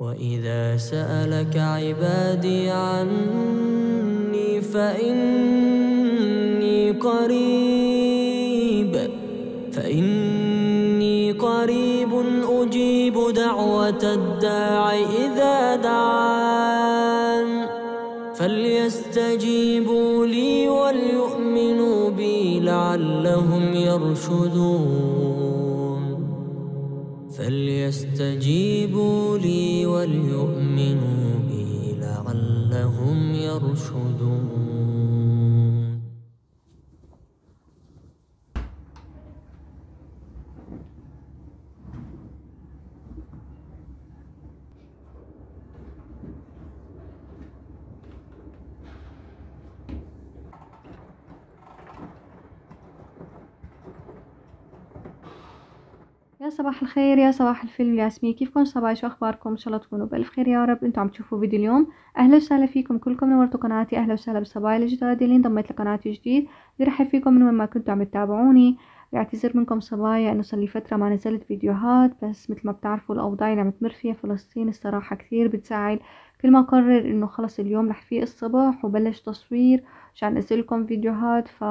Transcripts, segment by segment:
وإذا سألك عبادي عني فإني قريب فإني قريب أجيب دعوة الداع إذا دعان فليستجيبوا لي وليؤمنوا بي لعلهم يرشدون فليستجيبوا وليؤمنوا بي لعلهم يرشدون صباح الخير يا صباح الفل يا كيفكم صباح شو اخباركم ان شاء الله تكونوا بالف خير يا رب انتم عم تشوفوا فيديو اليوم اهلا وسهلا فيكم كلكم نورتوا قناتي اهلا وسهلا بالصبايا الجداد اللي انضميت لقناتي جديد برحب فيكم من وين ما كنتوا عم تتابعوني بعتذر منكم صبايا انه صار لي فتره ما نزلت فيديوهات بس مثل ما بتعرفوا الاوضاع اللي عم تمر فيها فلسطين الصراحه كثير بتزعل كل ما قرر انه خلص اليوم رح فيه الصبح وبلش تصوير مشان انزل لكم فيديوهات ف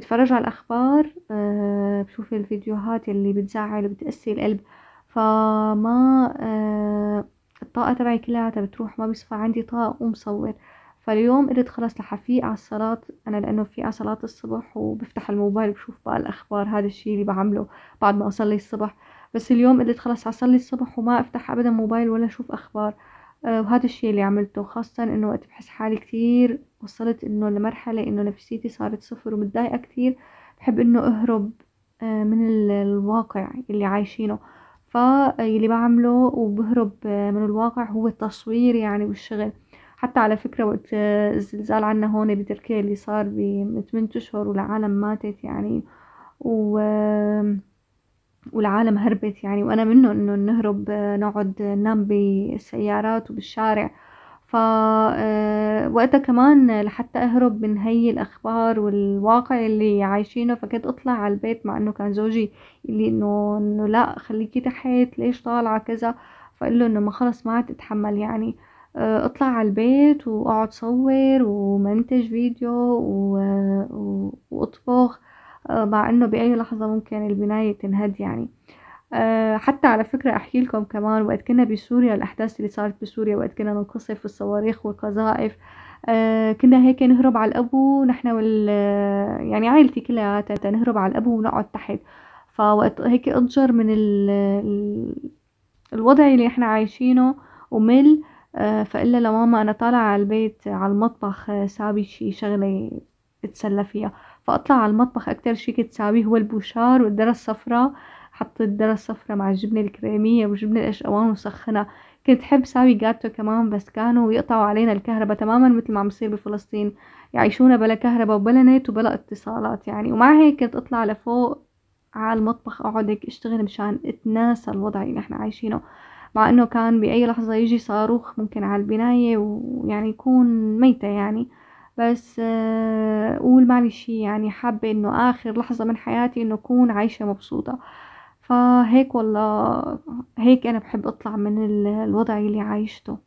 بتفرج على الأخبار آه، بشوف الفيديوهات اللي بتزعل وبتأسي القلب فما آه، الطاقة تبعي كلها بتروح ما بيصفى عندي طاقة ومصور فاليوم قلت خلص رح أفيق على الصلاة أنا لأنه في على صلاة الصبح وبفتح الموبايل بشوف بقى الأخبار هذا الشي اللي بعمله بعد ما أصلي الصبح بس اليوم قلت خلص أصلي الصبح وما أفتح أبدا موبايل ولا أشوف أخبار آه، وهذا الشيء اللي عملته خاصة انه وقت بحس حالي كتير وصلت انه لمرحلة انه نفسيتي صارت صفر ومتضايقة كتير بحب انه اهرب آه، من الواقع اللي عايشينه فاللي بعمله وبهرب آه، من الواقع هو التصوير يعني والشغل حتى على فكرة وقت الزلزال عنا هون بتركيا اللي صار بثمان اشهر والعالم ماتت يعني و والعالم هربت يعني وأنا منه إنه نهرب نقعد ننام بالسيارات وبالشارع فوقتها آه، كمان لحتى أهرب من هي الأخبار والواقع اللي عايشينه فكنت أطلع على البيت مع إنه كان زوجي اللي إنه إنه لأ خليكي تحت ليش طالعة كذا فقال له إنه ما خلص ما عاد أتحمل يعني آه، اطلع على البيت واقعد صور ومنتج فيديو و... و... واطبخ آه، مع انه باي لحظة ممكن البناية تنهد يعني آه، حتى على فكرة أحكي لكم كمان وقت كنا بسوريا الأحداث اللي صارت بسوريا وقت كنا ننقصف الصواريخ والقذائف آه، كنا هيك نهرب على الأبو نحن وال يعني عائلتي كلياتها نهرب على الأبو ونقعد تحت فوقت هيك أضجر من ال... الوضع اللي احنا عايشينه ومل فإلا لماما أنا طالعة على البيت على المطبخ سابي شي شغلة اتسلى فيها فأطلع على المطبخ أكتر شي كنت ساويه هو البوشار والذرة الصفراء حطيت الذرة الصفراء مع الجبنة الكريمية وجبنة القشقوان وسخنها كنت حب ساوي جاتو كمان بس كانوا يقطعوا علينا الكهرباء تماما مثل ما عم يصير بفلسطين يعيشونا بلا كهرباء وبلا نت وبلا اتصالات يعني ومع هيك كنت اطلع لفوق على المطبخ اقعد هيك اشتغل مشان اتناسى الوضع اللي نحن عايشينه مع انه كان باي لحظة يجي صاروخ ممكن على البناية ويعني يكون ميتة يعني بس أقول آه، معلش يعني حابة إنه آخر لحظة من حياتي إنه أكون عايشة مبسوطة فهيك والله هيك أنا بحب أطلع من الوضع اللي عايشته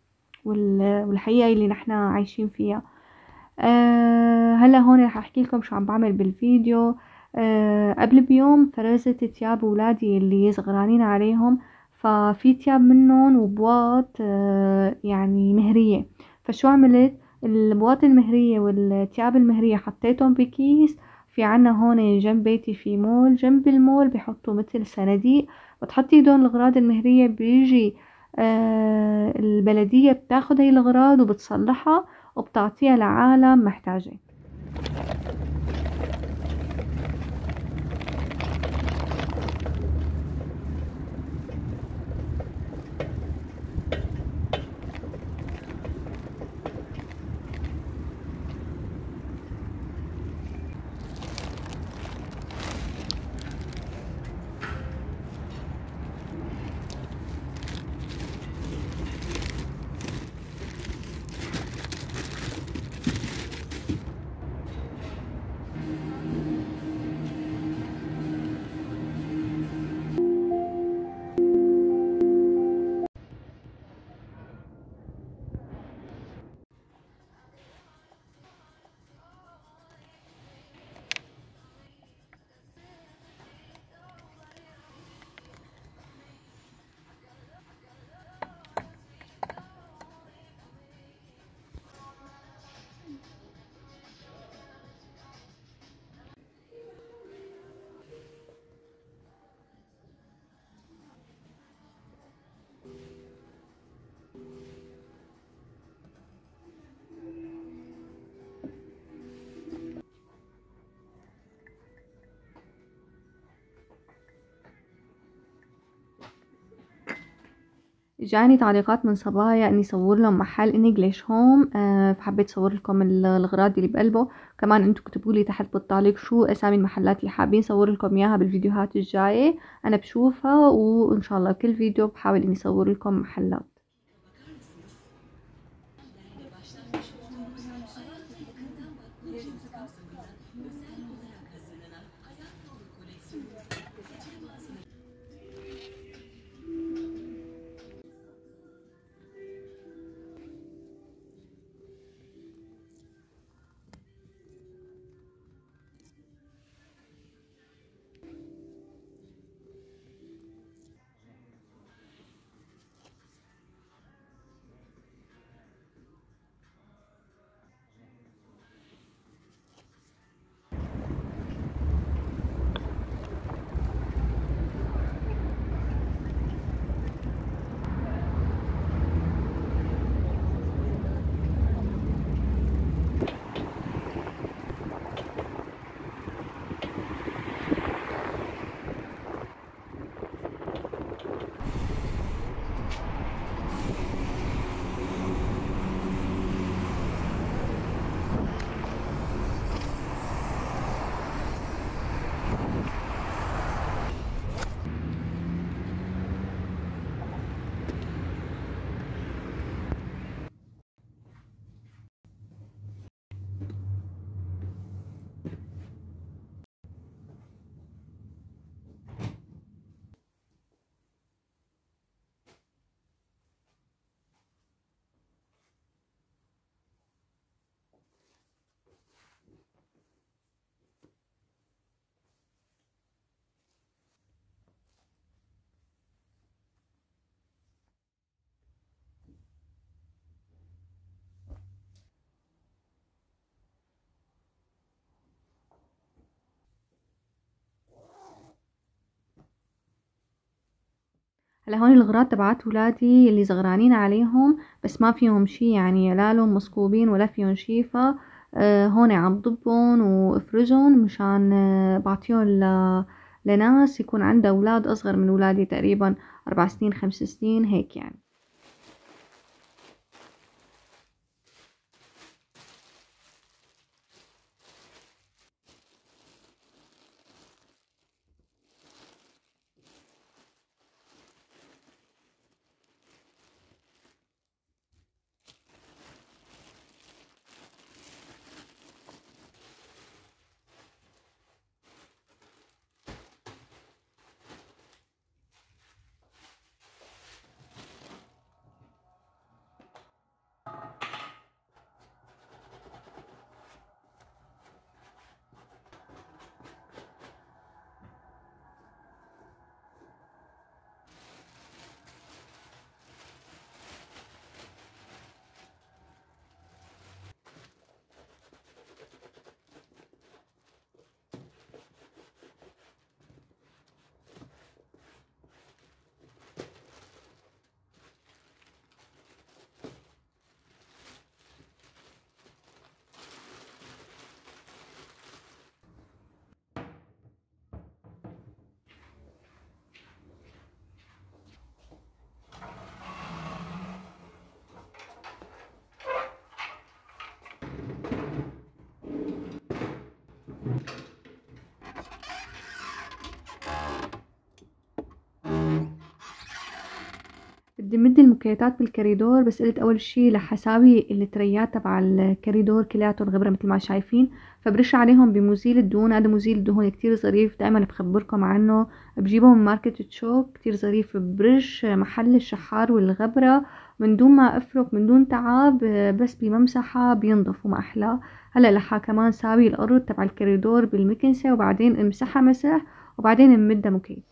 والحقيقة اللي نحنا عايشين فيها آه، هلا هون رح احكي لكم شو عم بعمل بالفيديو آه، قبل بيوم فرزت تياب اولادي اللي صغرانين عليهم ففي تياب منهم وبواط يعني مهرية فشو عملت البواط المهرية والتياب المهرية حطيتهم بكيس في عنا هون جنب بيتي في مول جنب المول بحطوا مثل صناديق بتحطي دون الأغراض المهرية بيجي آه البلدية بتاخد هاي الأغراض وبتصلحها وبتعطيها لعالم محتاجة جاني تعليقات من صبايا اني يعني صور لهم محل انجليش هوم آه فحبيت صور لكم الاغراض اللي بقلبه كمان انتم اكتبوا لي تحت بالتعليق شو اسامي المحلات اللي حابين صور لكم اياها بالفيديوهات الجايه انا بشوفها وان شاء الله بكل فيديو بحاول اني صور لكم محلات هلا هون الغراض تبعت ولادي اللي زغرانين عليهم بس ما فيهم شي يعني لا لهم مسكوبين ولا فيهم شي ف آه، هون عم ضبهم وافرزهم مشان آه، بعطيهم ل... لناس يكون عندها اولاد اصغر من ولادي تقريبا اربع سنين خمس سنين هيك يعني بدي مد المكيتات بالكريدور بس قلت اول شي رح اساوي التريات تبع الكريدور كلياتهم غبره مثل ما شايفين فبرش عليهم بمزيل الدهون هذا مزيل الدهون كتير ظريف دائما بخبركم عنه بجيبه من ماركت تشوك كتير ظريف برش محل الشحار والغبره من دون ما افرك من دون تعب بس بممسحه بينضف وما احلى هلا رح كمان ساوي الارض تبع الكريدور بالمكنسه وبعدين امسحها مسح وبعدين امدها مكيت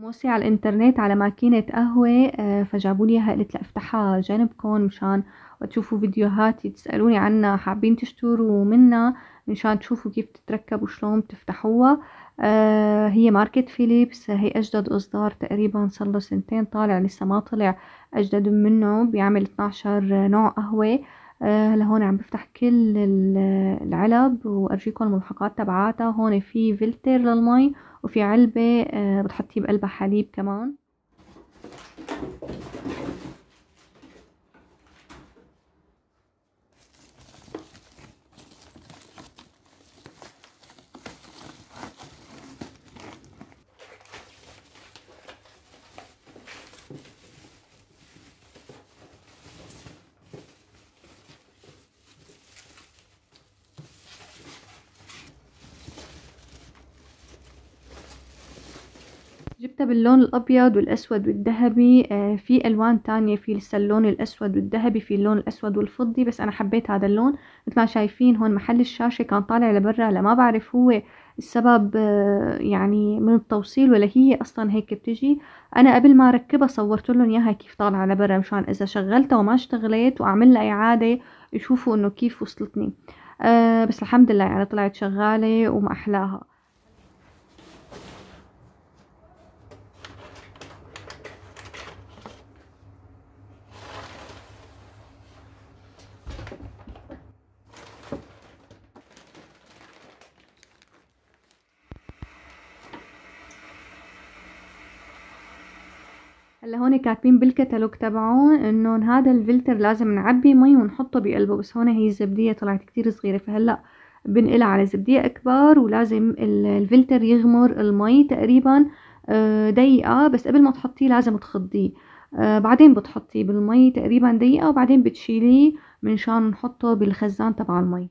موسي على الانترنت على ماكينة قهوة آه، فجابوا لي اياها قلت لا افتحها جانبكم مشان تشوفوا فيديوهاتي تسألوني عنها حابين تشتروا منها مشان تشوفوا كيف تتركب وشلون بتفتحوها آه، هي ماركة فيليبس هي أجدد إصدار تقريبا صار له سنتين طالع لسه ما طلع أجدد منه بيعمل 12 نوع قهوة هلا آه، هون عم بفتح كل العلب وأرجيكم الملحقات تبعاتها هون في فلتر للمي وفي علبة آه، بتحطيه بقلبها حليب كمان حتى باللون الأبيض والأسود والذهبي آه، في ألوان تانية في لسه اللون الأسود والذهبي في اللون الأسود والفضي بس أنا حبيت هذا اللون مثل ما شايفين هون محل الشاشة كان طالع لبرا لما بعرف هو السبب آه، يعني من التوصيل ولا هي أصلا هيك بتجي أنا قبل ما أركبها صورت لهم إياها كيف طالعة لبرا مشان إذا شغلتها وما اشتغلت وأعمل لها إعادة يشوفوا إنه كيف وصلتني أه بس الحمد لله يعني طلعت شغالة وما أحلاها هلا هون كاتبين بالكتالوج تبعهم انه هذا الفلتر لازم نعبي مي ونحطه بقلبه بس هون هي الزبدية طلعت كتير صغيرة فهلا بنقلها على زبدية اكبر ولازم الفلتر يغمر المي تقريبا آه، دقيقة بس قبل ما تحطيه لازم تخضيه آه، بعدين بتحطيه بالمي تقريبا دقيقة وبعدين بتشيليه منشان نحطه بالخزان تبع المي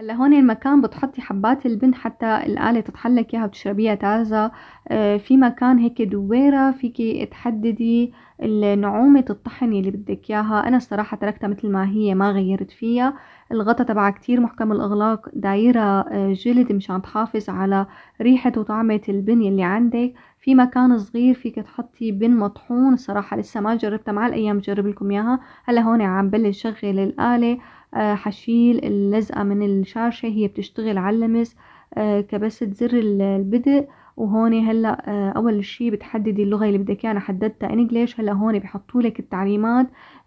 هلا هون المكان بتحطي حبات البن حتى الآلة تتحلك اياها وتشربيها تازة آه في مكان هيك دويرة فيكي تحددي نعومة الطحن اللي بدك اياها انا الصراحة تركتها مثل ما هي ما غيرت فيها الغطا تبعها كتير محكم الاغلاق دايرة آه، جلد مشان تحافظ على ريحة وطعمة البن اللي عندك في مكان صغير فيك تحطي بن مطحون صراحة لسه ما جربتها مع الايام جرب لكم اياها هلا هون عم بلش شغل الآلة آه، حشيل اللزقة من الشاشة هي بتشتغل على اللمس آه، كبسة زر البدء وهون هلا آه، اول شي بتحددي اللغه اللي بدك اياها حددتها انجليش هلا هون بحطوا لك التعليمات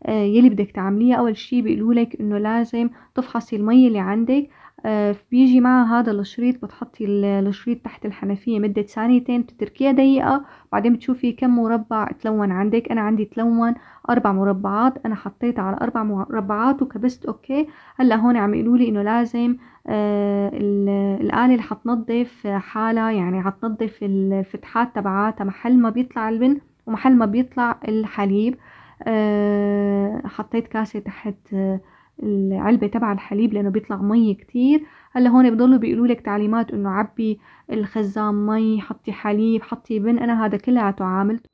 يلي بدك تعمليها اول شي بيقولوا لك انه لازم تفحصي المي اللي عندك آه، بيجي مع هذا الشريط بتحطي الشريط تحت الحنفية مدة ثانيتين بتتركيها دقيقة بعدين بتشوفي كم مربع تلون عندك انا عندي تلون اربع مربعات انا حطيت على اربع مربعات وكبست اوكي هلا هون عم يقولولي انه لازم آه الآلة اللي حتنظف حالها يعني حتنظف الفتحات تبعاتها محل ما بيطلع البن ومحل ما بيطلع الحليب آه حطيت كاسة تحت آه العلبة تبع الحليب لأنه بيطلع مي كتير هلا هون بضلوا بيقولوا لك تعليمات إنه عبي الخزان مي حطي حليب حطي بن أنا هذا كلياته عاملته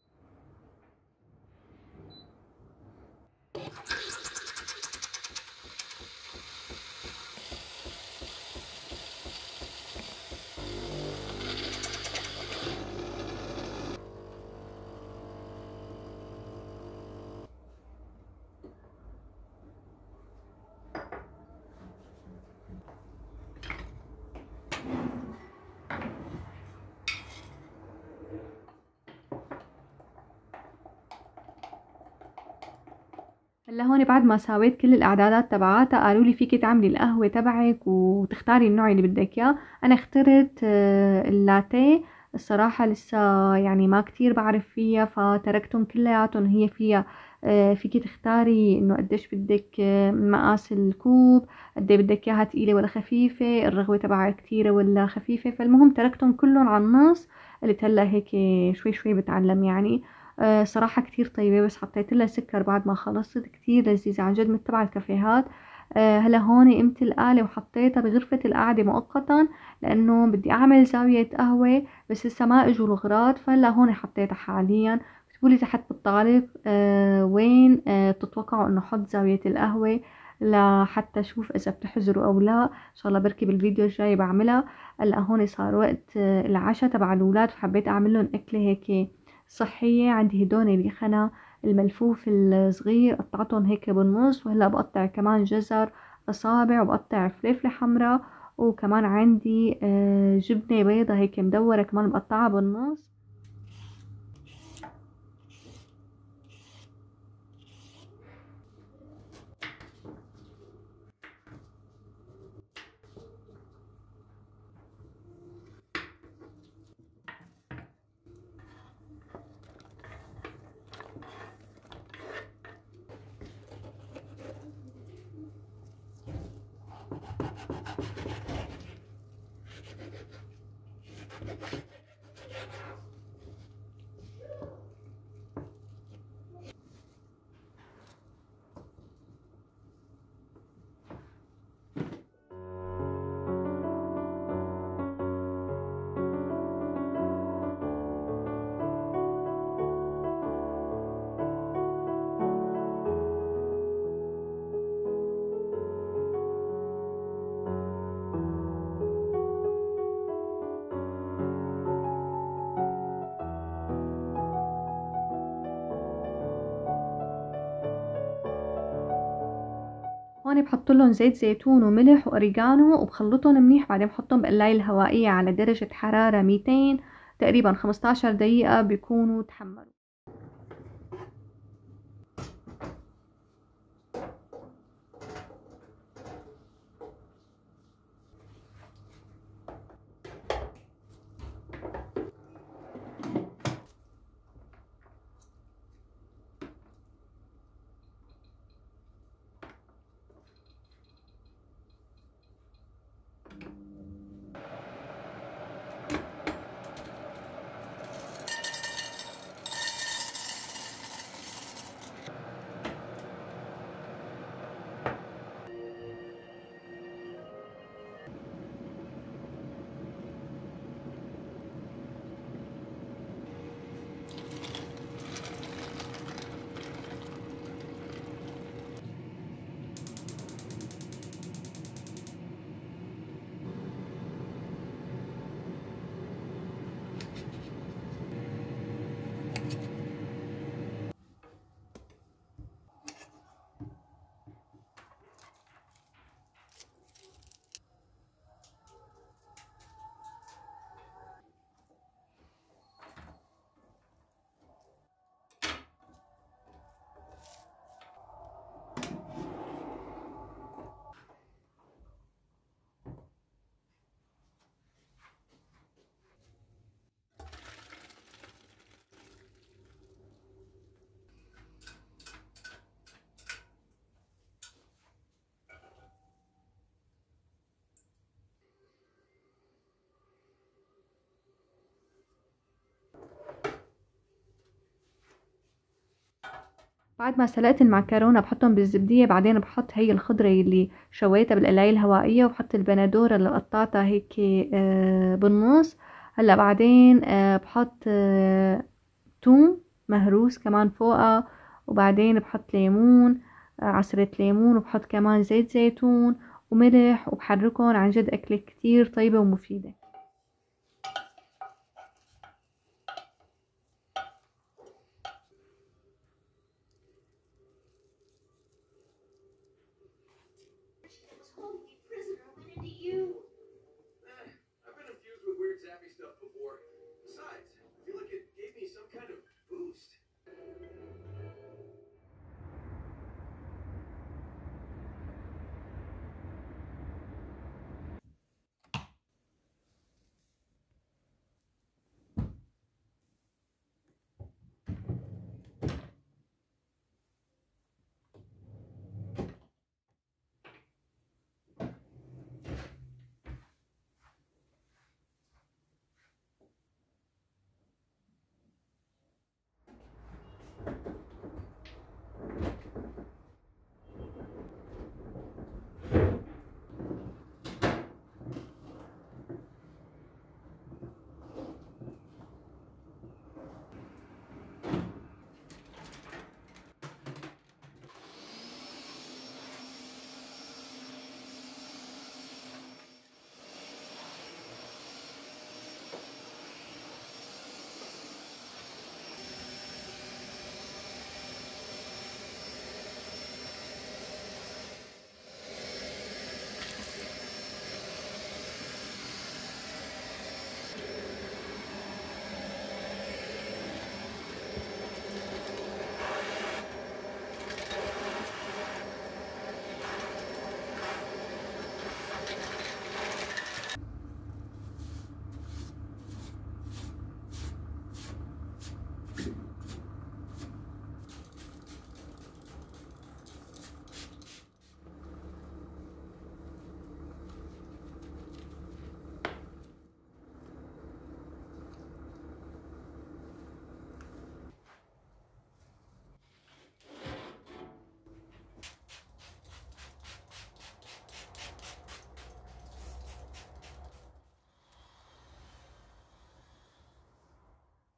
لي بعد ما ساويت كل الاعدادات تبعاتها قالوا لي فيكي تعملي القهوه تبعك وتختاري النوع اللي بدك اياه انا اخترت آه، اللاتيه الصراحة لسه يعني ما كتير بعرف فيها فتركتهم كلياتهم هي فيها آه، فيكي تختاري انه قديش بدك آه، مقاس الكوب قد إيه بدك اياها تقيلة ولا خفيفة الرغوة تبعها كتيرة ولا خفيفة فالمهم تركتهم كلهم على النص قلت هلا هيك شوي شوي بتعلم يعني آه، صراحة كتير طيبة بس حطيت لها سكر بعد ما خلصت كتير لذيذة عن جد متبعة الكافيهات آه، هلا هون قمت الآلة وحطيتها بغرفة القعدة مؤقتا لأنه بدي أعمل زاوية قهوة بس لسه ما إجوا الغراض فهلا هون حطيتها حاليا اكتبوا لي تحت بالتعليق آه، وين آه بتتوقعوا انه احط زاوية القهوة لحتى اشوف اذا بتحزروا او لا ان شاء الله بركي بالفيديو الجاي بعملها هلا هون صار وقت العشاء تبع الاولاد فحبيت اعمل لهم اكله هيك صحية عندي هدول اللي خنا الملفوف الصغير قطعتهم هيك بالنص وهلا بقطع كمان جزر أصابع وبقطع فليفلة حمراء وكمان عندي آه، جبنة بيضة هيك مدورة كمان بقطعها بالنص هون بحط لهم زيت زيتون وملح وأوريجانو وبخلطهم منيح بعدين بحطهم بقلاية الهوائية على درجة حرارة 200 تقريبا 15 دقيقة بيكونوا تحمروا بعد ما سلقت المعكرونة بحطهم بالزبدية بعدين بحط هي الخضرة اللي شويتها بالقلاية الهوائية وبحط البندورة اللي قطعتها هيك آه، بالنص هلا بعدين آه، بحط آه، توم مهروس كمان فوقه وبعدين بحط ليمون عصرة ليمون وبحط كمان زيت زيتون وملح وبحركهم عن جد أكلة كتير طيبة ومفيدة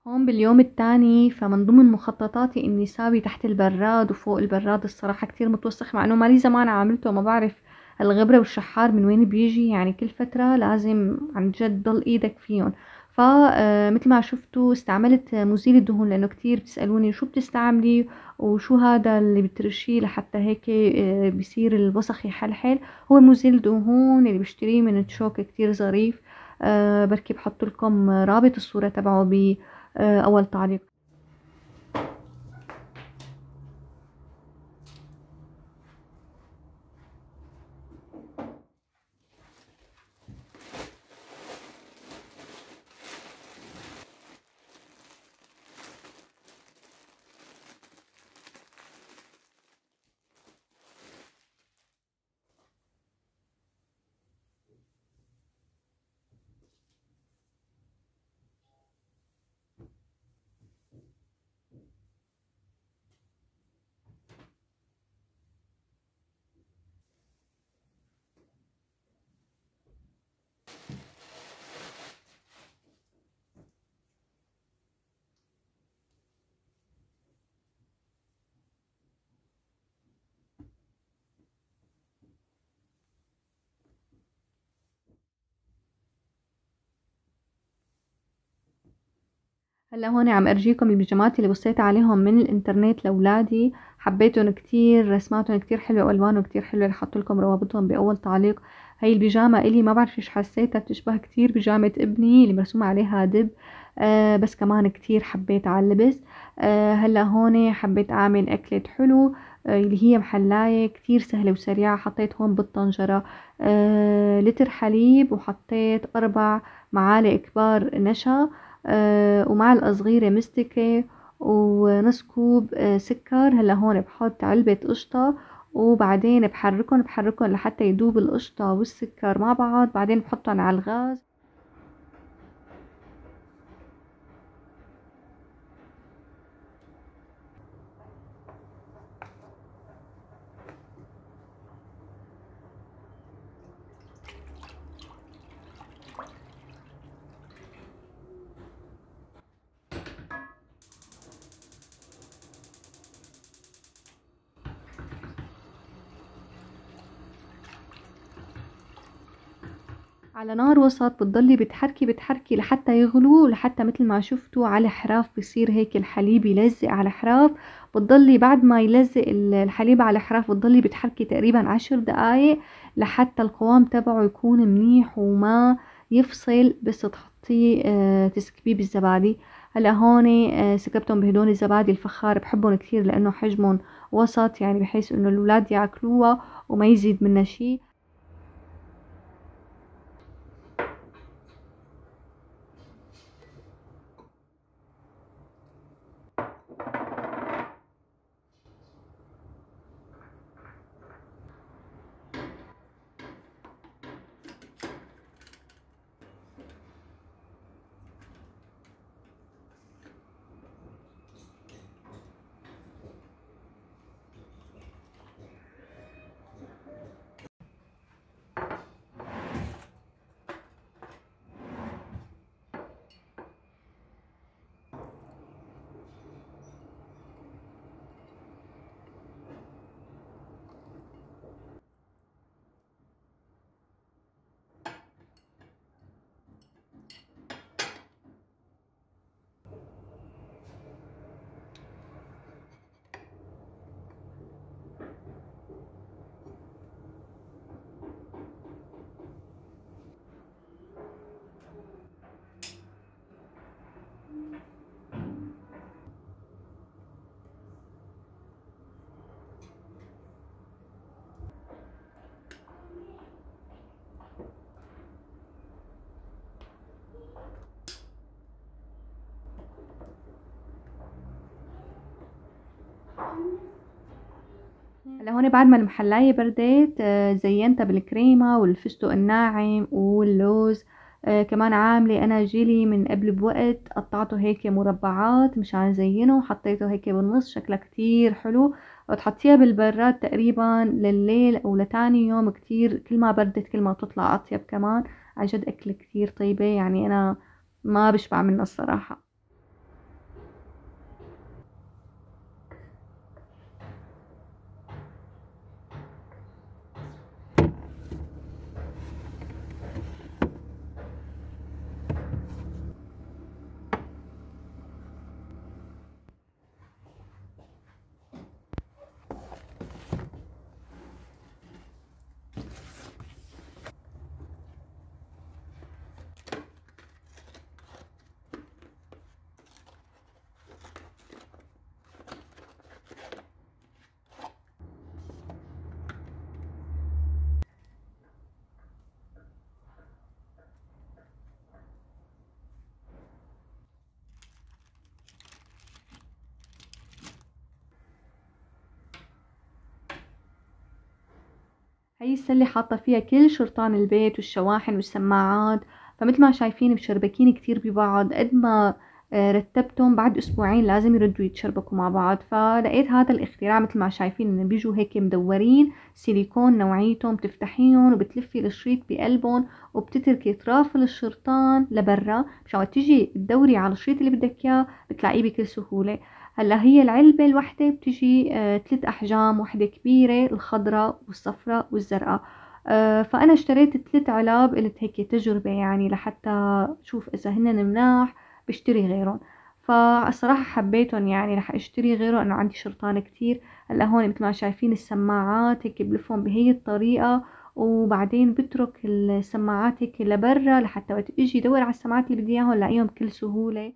هون باليوم التاني فمن ضمن مخططاتي اني ساوي تحت البراد وفوق البراد الصراحة كتير متوسخ مع انه مالي زمان عاملته ما بعرف الغبرة والشحار من وين بيجي يعني كل فترة لازم عن جد ضل ايدك فيهم فمثل آه، ما شفتوا استعملت مزيل الدهون لانه كتير بتسألوني شو بتستعملي وشو هذا اللي بترشيه لحتى هيك آه، بصير الوسخ يحلحل هو مزيل دهون اللي بشتريه من تشوك كتير ظريف آه، بركي بحط لكم رابط الصورة تبعه آه، أول تعليق هلا هون عم ارجيكم البيجامات اللي بصيت عليهم من الانترنت لاولادي حبيتهم كتير رسماتهم كتير حلوه والوانهم كتير حلوه رح لكم روابطهم باول تعليق هاي البيجامه الي ما بعرف ايش حسيتها بتشبه كتير بيجامه ابني اللي مرسوم عليها دب آه بس كمان كتير حبيت على اللبس آه هلا هون حبيت اعمل اكله حلو آه اللي هي محلاية كتير سهلة وسريعة حطيت هون بالطنجرة آه لتر حليب وحطيت أربع معالق كبار نشا آه، ومعلقه الصغيرة مستكة ونص كوب آه، سكر هلا هون بحط علبة قشطة وبعدين بحركهم بحركهم لحتى يدوب القشطة والسكر مع بعض بعدين بحطهم على الغاز على نار وسط بتضلي بتحركي بتحركي لحتى يغلو لحتى مثل ما شفتوا على حراف بصير هيك الحليب يلزق على حراف بتضلي بعد ما يلزق الحليب على حراف بتضلي بتحركي تقريبا عشر دقايق لحتى القوام تبعه يكون منيح وما يفصل بس تحطيه آه تسكبيه بالزبادي هلا هون آه، سكبتهم بهدول الزبادي الفخار بحبهم كثير لانه حجمهم وسط يعني بحيث انه الاولاد ياكلوها وما يزيد منها شيء هلا هون بعد ما المحلاية بردت آه، زينتها بالكريمة والفستق الناعم واللوز آه، كمان عاملة أنا جيلي من قبل بوقت قطعته هيك مربعات مشان زينه وحطيته هيك بالنص شكله كتير حلو وتحطيها بالبراد تقريبا لليل أو لتاني يوم كتير كل ما بردت كل ما بتطلع أطيب كمان عن جد أكل كتير طيبة يعني أنا ما بشبع منها الصراحة هي السلة حاطة فيها كل شرطان البيت والشواحن والسماعات فمثل ما شايفين مشربكين كتير ببعض قد ما آه، رتبتهم بعد اسبوعين لازم يردوا يتشربكوا مع بعض فلقيت هذا الاختراع مثل ما شايفين انه بيجوا هيك مدورين سيليكون نوعيتهم بتفتحيهم وبتلفي الشريط بقلبهم وبتتركي اطراف الشرطان لبرا مشان تيجي تدوري على الشريط اللي بدك اياه بتلاقيه بكل سهوله هلا هي العلبة الوحدة بتجي ثلاث آه، أحجام وحدة كبيرة الخضراء والصفراء والزرقاء آه، فأنا اشتريت ثلاث علب قلت هيك تجربة يعني لحتى شوف إذا هن مناح بشتري غيرهم فالصراحة حبيتهم يعني رح اشتري غيره انه عندي شرطان كتير هلا هون مثل ما شايفين السماعات هيك بلفهم بهي الطريقة وبعدين بترك السماعات هيك لبرا لحتى وقت اجي دور على السماعات اللي بدي اياهم لاقيهم بكل سهولة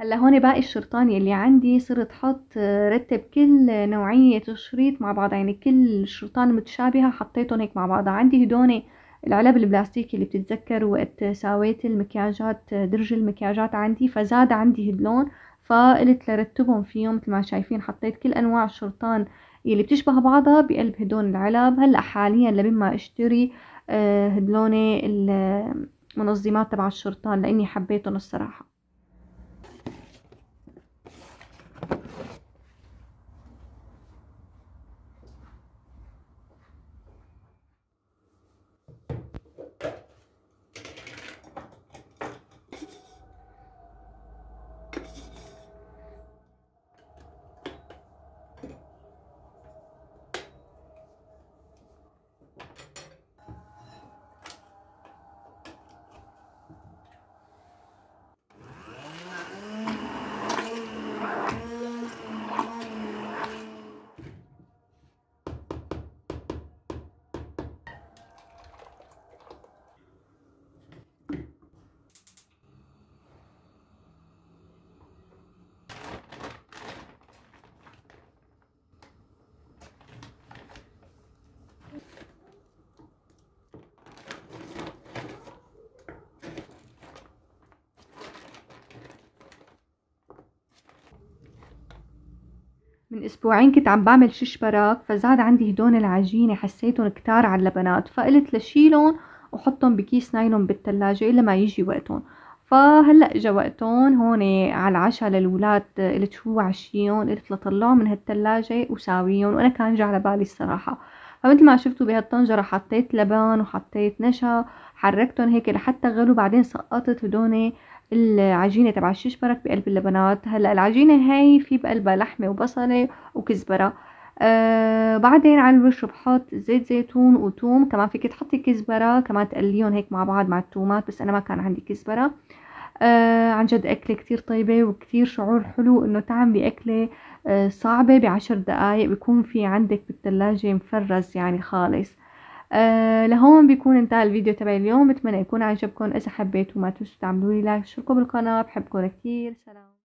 هلا هون باقي الشرطان يلي عندي صرت حط آه، رتب كل نوعية الشريط مع بعض يعني كل الشرطان متشابهة حطيتهم هيك مع بعض عندي هدوني العلب البلاستيكي اللي بتتذكر وقت ساويت المكياجات آه، درج المكياجات عندي فزاد عندي هدلون فقلت لرتبهم فيهم مثل ما شايفين حطيت كل انواع الشرطان يلي بتشبه بعضها بقلب هدون العلب هلا حاليا ما اشتري آه، هدلوني المنظمات تبع الشرطان لاني حبيتهم الصراحه من اسبوعين كنت عم بعمل شش براك فزاد عندي هدول العجينة حسيتهم كتار على اللبنات فقلت لشيلهم وحطهم بكيس نايلون بالثلاجة لما يجي وقتهم فهلا اجا وقتهم هون على العشاء للولاد قلت شو عشيهم قلت لطلعهم من هالثلاجة وساويهم وانا كان جا على بالي الصراحة فمثل ما شفتوا بهالطنجرة حطيت لبن وحطيت نشا حركتهم هيك لحتى غلوا بعدين سقطت هدول العجينة تبع الشيش برك بقلب اللبنات هلا العجينة هاي في بقلبها لحمة وبصلة وكزبرة آه بعدين على الوش بحط زيت زيتون وتوم كمان فيك تحطي كزبرة كمان تقليهم هيك مع بعض مع التومات بس انا ما كان عندي كزبرة آه عن جد أكلة كتير طيبة وكتير شعور حلو إنه تعملي اكلة آه صعبة بعشر دقايق بيكون في عندك بالثلاجة مفرز يعني خالص آه لهون بيكون انتهى الفيديو تبعي اليوم بتمنى يكون عجبكم اذا حبيتوا ما تنسوا تعملوا لي لايك وتشتركوا بالقناه بحبكم كتير سلام